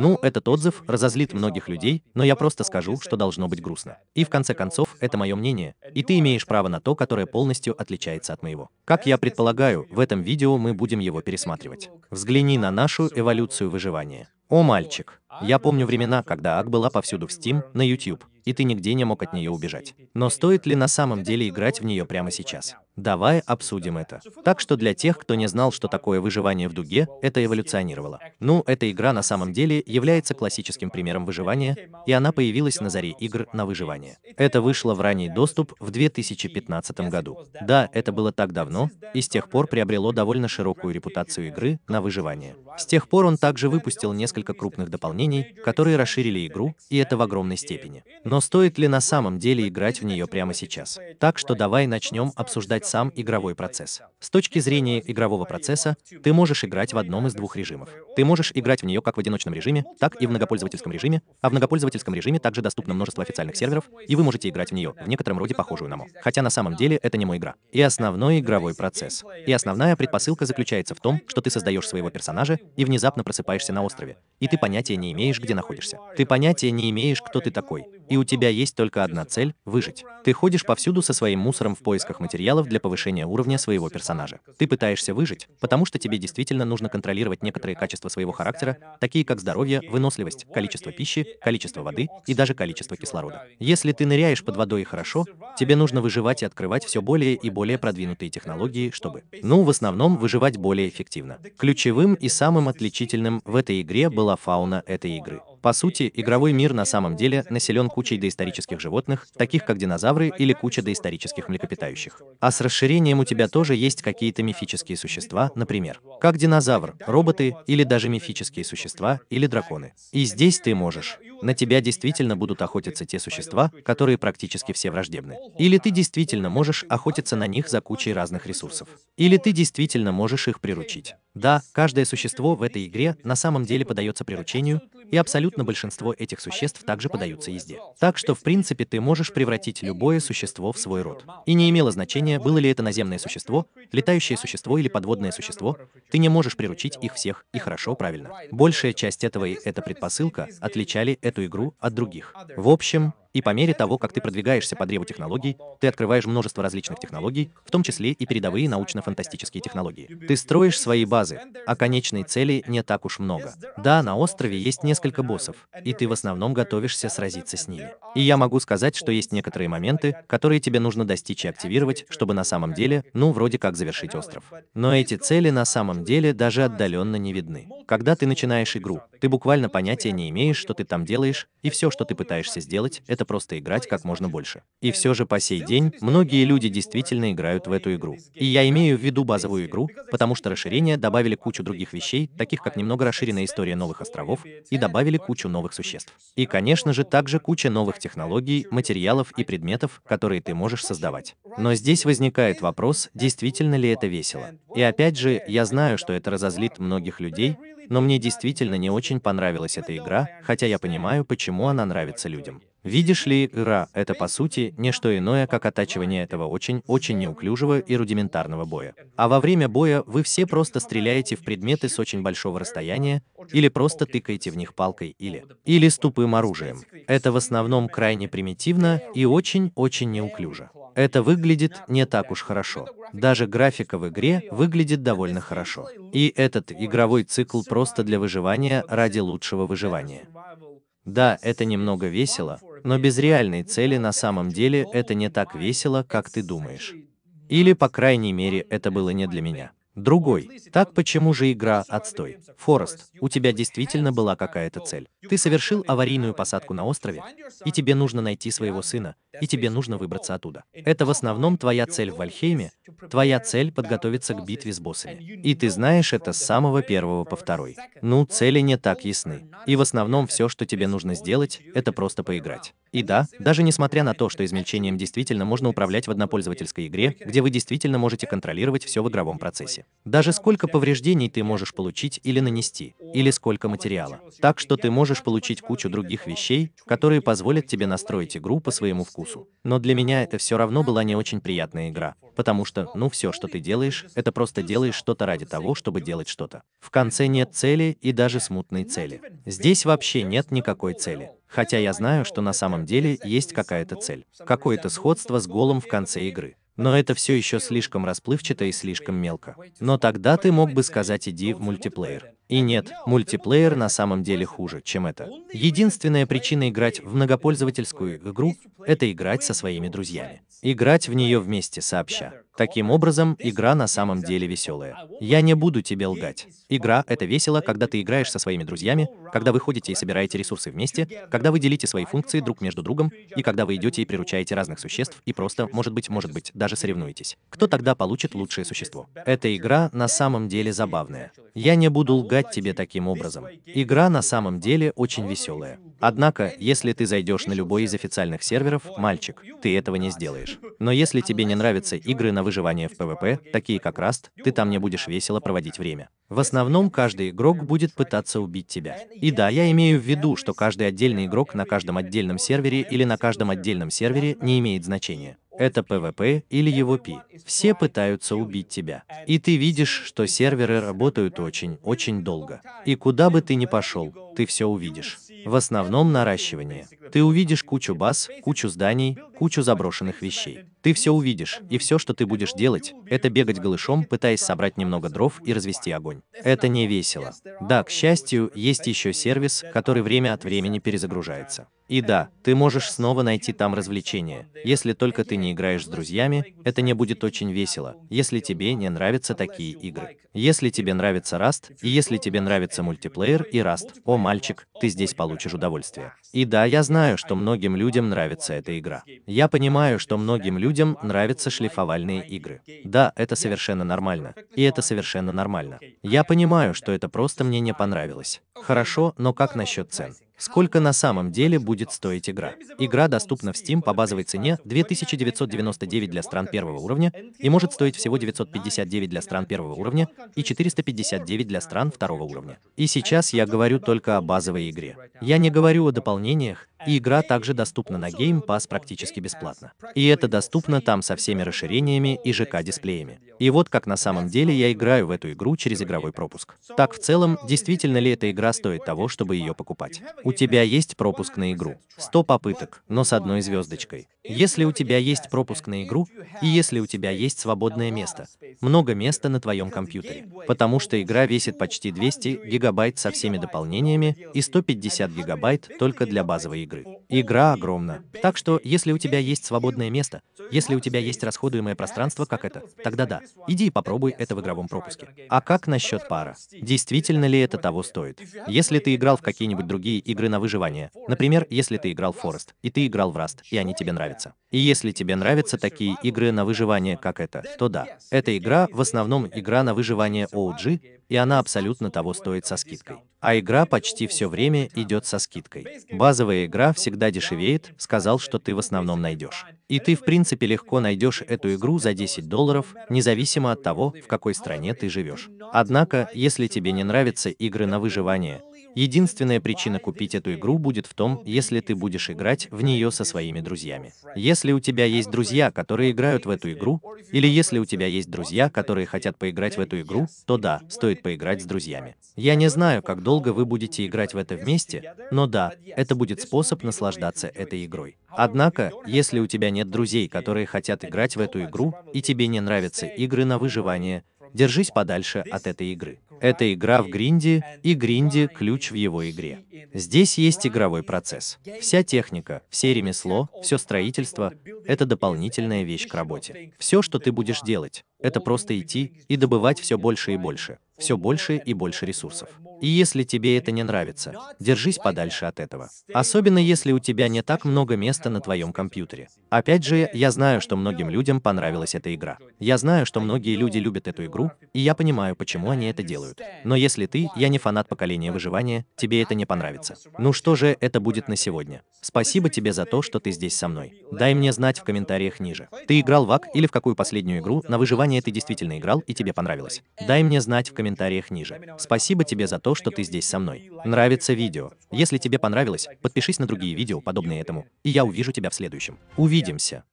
Ну, этот отзыв разозлит многих людей, но я просто скажу, что должно быть грустно. И в конце концов, это мое мнение, и ты имеешь право на то, которое полностью отличается от моего. Как я предполагаю, в этом видео мы будем его пересматривать. Взгляни на нашу эволюцию выживания. О, мальчик, я помню времена, когда Ак была повсюду в Steam, на YouTube, и ты нигде не мог от нее убежать. Но стоит ли на самом деле играть в нее прямо сейчас? Давай обсудим это. Так что для тех, кто не знал, что такое выживание в дуге, это эволюционировало. Ну, эта игра на самом деле является классическим примером выживания, и она появилась на заре игр на выживание. Это вышло в ранний доступ в 2015 году. Да, это было так давно, и с тех пор приобрело довольно широкую репутацию игры на выживание. С тех пор он также выпустил несколько крупных дополнений, которые расширили игру, и это в огромной степени. Но стоит ли на самом деле играть в нее прямо сейчас? Так что давай начнем обсуждать сам игровой процесс. С точки зрения игрового процесса, ты можешь играть в одном из двух режимов. Ты можешь играть в нее как в одиночном режиме, так и в многопользовательском режиме, а в многопользовательском режиме также доступно множество официальных серверов, и вы можете играть в нее в некотором роде похожую на МО. Хотя на самом деле это не мой игра. И основной игровой процесс. И основная предпосылка заключается в том, что ты создаешь своего персонажа и внезапно просыпаешься на острове, и ты понятия не имеешь, где находишься. Ты понятия не имеешь, кто ты такой. И у тебя есть только одна цель — выжить. Ты ходишь повсюду со своим мусором в поисках материалов для повышения уровня своего персонажа. Ты пытаешься выжить, потому что тебе действительно нужно контролировать некоторые качества своего характера, такие как здоровье, выносливость, количество пищи, количество воды и даже количество кислорода. Если ты ныряешь под водой хорошо, тебе нужно выживать и открывать все более и более продвинутые технологии, чтобы... Ну, в основном, выживать более эффективно. Ключевым и самым отличительным в этой игре была была фауна этой игры. По сути, игровой мир на самом деле населен кучей доисторических животных, таких как динозавры или куча доисторических млекопитающих. А с расширением у тебя тоже есть какие-то мифические существа, например, как динозавр, роботы или даже мифические существа или драконы. И здесь ты можешь. На тебя действительно будут охотиться те существа, которые практически все враждебны. Или ты действительно можешь охотиться на них за кучей разных ресурсов. Или ты действительно можешь их приручить. Да, каждое существо в этой игре на самом деле подается приручению и абсолютно абсолютно большинство этих существ также подаются езде. Так что, в принципе, ты можешь превратить любое существо в свой род. И не имело значения, было ли это наземное существо, летающее существо или подводное существо, ты не можешь приручить их всех, и хорошо, правильно. Большая часть этого и эта предпосылка отличали эту игру от других. В общем, и по мере того, как ты продвигаешься по древу технологий, ты открываешь множество различных технологий, в том числе и передовые научно-фантастические технологии. Ты строишь свои базы, а конечной цели не так уж много. Да, на острове есть несколько боссов, и ты в основном готовишься сразиться с ними. И я могу сказать, что есть некоторые моменты, которые тебе нужно достичь и активировать, чтобы на самом деле, ну, вроде как завершить остров. Но эти цели на самом деле даже отдаленно не видны. Когда ты начинаешь игру, ты буквально понятия не имеешь, что ты там делаешь, и все, что ты пытаешься сделать, это это просто играть как можно больше. И все же по сей день многие люди действительно играют в эту игру. И я имею в виду базовую игру, потому что расширения добавили кучу других вещей, таких как немного расширенная история новых островов, и добавили кучу новых существ. И, конечно же, также куча новых технологий, материалов и предметов, которые ты можешь создавать. Но здесь возникает вопрос, действительно ли это весело. И опять же, я знаю, что это разозлит многих людей, но мне действительно не очень понравилась эта игра, хотя я понимаю, почему она нравится людям. Видишь ли, ра, это по сути, не что иное, как оттачивание этого очень-очень неуклюжего и рудиментарного боя. А во время боя вы все просто стреляете в предметы с очень большого расстояния, или просто тыкаете в них палкой или... Или с тупым оружием. Это в основном крайне примитивно и очень-очень неуклюже. Это выглядит не так уж хорошо. Даже графика в игре выглядит довольно хорошо. И этот игровой цикл просто для выживания ради лучшего выживания. Да, это немного весело, но без реальной цели на самом деле это не так весело, как ты думаешь. Или, по крайней мере, это было не для меня. Другой. Так почему же игра отстой? Форест, у тебя действительно была какая-то цель. Ты совершил аварийную посадку на острове, и тебе нужно найти своего сына, и тебе нужно выбраться оттуда. Это в основном твоя цель в Вальхейме, твоя цель подготовиться к битве с боссами. И ты знаешь это с самого первого по второй. Ну, цели не так ясны. И в основном все, что тебе нужно сделать, это просто поиграть. И да, даже несмотря на то, что измельчением действительно можно управлять в однопользовательской игре, где вы действительно можете контролировать все в игровом процессе. Даже сколько повреждений ты можешь получить или нанести, или сколько материала. Так что ты можешь получить кучу других вещей, которые позволят тебе настроить игру по своему вкусу вкусу. Но для меня это все равно была не очень приятная игра, потому что, ну, все, что ты делаешь, это просто делаешь что-то ради того, чтобы делать что-то. В конце нет цели и даже смутной цели. Здесь вообще нет никакой цели. Хотя я знаю, что на самом деле есть какая-то цель, какое-то сходство с голом в конце игры. Но это все еще слишком расплывчато и слишком мелко. Но тогда ты мог бы сказать «иди в мультиплеер». И нет, мультиплеер на самом деле хуже, чем это. Единственная причина играть в многопользовательскую игру — это играть со своими друзьями. Играть в нее вместе сообща. Таким образом, игра на самом деле веселая. Я не буду тебе лгать. Игра — это весело, когда ты играешь со своими друзьями, когда вы ходите и собираете ресурсы вместе, когда вы делите свои функции друг между другом, и когда вы идете и приручаете разных существ, и просто, может быть, может быть, даже соревнуетесь. Кто тогда получит лучшее существо? Эта игра на самом деле забавная. Я не буду лгать тебе таким образом. Игра на самом деле очень веселая. Однако, если ты зайдешь на любой из официальных серверов, мальчик, ты этого не сделаешь. Но если тебе не нравятся игры на выживание в ПВП, такие как Раст, ты там не будешь весело проводить время. В основном каждый игрок будет пытаться убить тебя. И да, я имею в виду, что каждый отдельный игрок на каждом отдельном сервере или на каждом отдельном сервере не имеет значения. Это PvP или его P. Все пытаются убить тебя. И ты видишь, что серверы работают очень-очень долго. И куда бы ты ни пошел, ты все увидишь. В основном наращивание. Ты увидишь кучу баз, кучу зданий, кучу заброшенных вещей. Ты все увидишь, и все, что ты будешь делать, это бегать голышом, пытаясь собрать немного дров и развести огонь. Это не весело. Да, к счастью, есть еще сервис, который время от времени перезагружается. И да, ты можешь снова найти там развлечения. Если только ты не играешь с друзьями, это не будет очень весело, если тебе не нравятся такие игры. Если тебе нравится Rust, и если тебе нравится мультиплеер и Rust, о, мальчик, ты здесь получишь удовольствие. И да, я знаю, что многим людям нравится эта игра. Я понимаю, что многим людям нравятся шлифовальные игры. Да, это совершенно нормально. И это совершенно нормально. Я понимаю, что это просто мне не понравилось. Хорошо, но как насчет цен? Сколько на самом деле будет стоить игра? Игра доступна в Steam по базовой цене 2999 для стран первого уровня и может стоить всего 959 для стран первого уровня и 459 для стран второго уровня. И сейчас я говорю только о базовой игре. Я не говорю о дополнениях, и игра также доступна на Game Pass практически бесплатно. И это доступно там со всеми расширениями и ЖК-дисплеями. И вот как на самом деле я играю в эту игру через игровой пропуск. Так в целом, действительно ли эта игра стоит того, чтобы ее покупать? У тебя есть пропуск на игру. 100 попыток, но с одной звездочкой. Если у тебя есть пропуск на игру, и если у тебя есть свободное место, много места на твоем компьютере, потому что игра весит почти 200 гигабайт со всеми дополнениями и 150 гигабайт только для базовой игры игры. Игра огромна. Так что, если у тебя есть свободное место, если у тебя есть расходуемое пространство, как это, тогда да, иди и попробуй это в игровом пропуске. А как насчет пара? Действительно ли это того стоит? Если ты играл в какие-нибудь другие игры на выживание, например, если ты играл в Forest, и ты играл в Rust, и они тебе нравятся. И если тебе нравятся такие игры на выживание, как это, то да, эта игра в основном игра на выживание OG, и она абсолютно того стоит со скидкой а игра почти все время идет со скидкой. Базовая игра всегда дешевеет, сказал, что ты в основном найдешь. И ты в принципе легко найдешь эту игру за 10 долларов, независимо от того, в какой стране ты живешь. Однако, если тебе не нравятся игры на выживание, Единственная причина купить эту игру будет в том, если ты будешь играть в нее со своими друзьями. Если у тебя есть друзья, которые играют в эту игру, или если у тебя есть друзья, которые хотят поиграть в эту игру, то да, стоит поиграть с друзьями. Я не знаю, как долго вы будете играть в это вместе, но да, это будет способ наслаждаться этой игрой. Однако, если у тебя нет друзей, которые хотят играть в эту игру, и тебе не нравятся игры на выживание, держись подальше от этой игры. Это игра в гринде, и гринде — ключ в его игре. Здесь есть игровой процесс. Вся техника, все ремесло, все строительство — это дополнительная вещь к работе. Все, что ты будешь делать, это просто идти и добывать все больше и больше, все больше и больше ресурсов. И если тебе это не нравится, держись подальше от этого. Особенно если у тебя не так много места на твоем компьютере. Опять же, я знаю, что многим людям понравилась эта игра. Я знаю, что многие люди любят эту игру, и я понимаю, почему они это делают делают. Но если ты, я не фанат поколения выживания, тебе это не понравится. Ну что же это будет на сегодня? Спасибо тебе за то, что ты здесь со мной. Дай мне знать в комментариях ниже. Ты играл в АК или в какую последнюю игру на выживание ты действительно играл и тебе понравилось? Дай мне знать в комментариях ниже. Спасибо тебе за то, что ты здесь со мной. Нравится видео. Если тебе понравилось, подпишись на другие видео, подобные этому, и я увижу тебя в следующем. Увидимся!